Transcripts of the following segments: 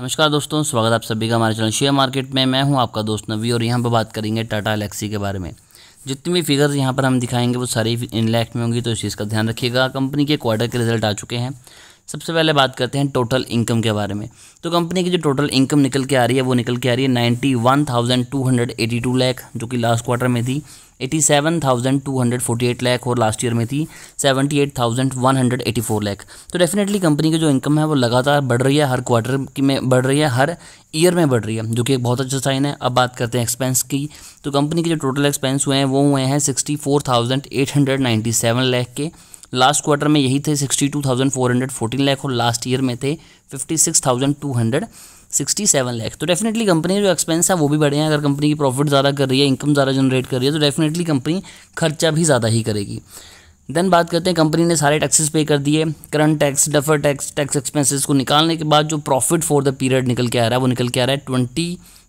नमस्कार दोस्तों स्वागत आप सभी का हमारे चैनल शेयर मार्केट में मैं हूं आपका दोस्त नवी और यहां पर बात करेंगे टाटा एलेक्सी के बारे में जितनी भी फिगर्स यहां पर हम दिखाएंगे वो सारी इनलैक्ट में होंगी तो इस चीज़ का ध्यान रखिएगा कंपनी के क्वार्टर के रिजल्ट आ चुके हैं सबसे पहले बात करते हैं टोटल इनकम के बारे में तो कंपनी की जो टोटल इनकम निकल के आ रही है वो निकल के आ रही है ninety one thousand two hundred eighty two lakh जो कि लास्ट क्वार्टर में थी eighty seven thousand two hundred forty eight lakh और लास्ट ईयर में थी seventy eight thousand one hundred eighty four lakh तो डेफिनेटली कंपनी की जो इनकम है वो लगातार बढ़ रही है हर क्वार्टर की में बढ़ रही है हर ईयर में बढ़ रही है जो कि एक बहुत अच्छा साइन है अब बात करते हैं एक्सपेंस की तो कंपनी के जो टोटल एक्सपेंस हुए हैं वो हुए हैं sixty four thousand eight hundred ninety seven lakh के लास्ट क्वार्टर में यही थे sixty two thousand four hundred fourteen lakh और लास्ट ईयर में थे fifty six thousand two hundred sixty seven lakh तो डेफिनेटली कंपनी जो एक्सपेंस है वो भी बढ़े हैं अगर कंपनी की प्रॉफिट ज़्यादा कर रही है इनकम ज़्यादा जनरेट कर रही है तो डेफिनेटली कंपनी खर्चा भी ज़्यादा ही करेगी देन बात करते हैं कंपनी ने सारे टैक्सेस पे कर दिए current tax deferred tax tax expenses को निकालने के बाद जो प्रॉफिट फॉर द पीरियड निकल के आ रहा है वो निकल के आ रहा है ट्वेंटी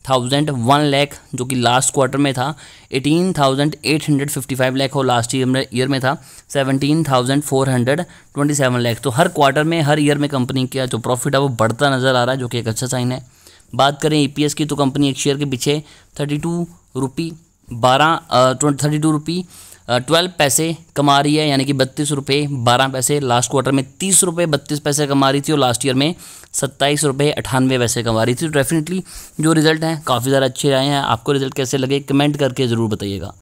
थाउजेंड वन लैख जो कि लास्ट क्वार्टर में था eighteen thousand eight hundred fifty five lakh और लास्ट ईयर में ईयर में था seventeen thousand four hundred twenty seven lakh तो हर क्वार्टर में हर ईयर में कंपनी का जो प्रॉफिट है वो बढ़ता नज़र आ रहा है जो कि एक अच्छा साइन है बात करें ई e की तो कंपनी एक शेयर के पीछे थर्टी टू रुपी बारह थर्टी टू रुपी ट्वेल्व पैसे कमा रही है यानी कि बत्तीस रुपये बारह पैसे लास्ट क्वार्टर में तीस रुपये बत्तीस पैसे कमा रही थी और लास्ट ईयर में सत्ताईस रुपये अठानवे पैसे कमा रही थी तो डेफिनेटली जो रिज़ल्ट हैं काफ़ी ज़्यादा अच्छे आए हैं आपको रिज़ल्ट कैसे लगे कमेंट करके ज़रूर बताइएगा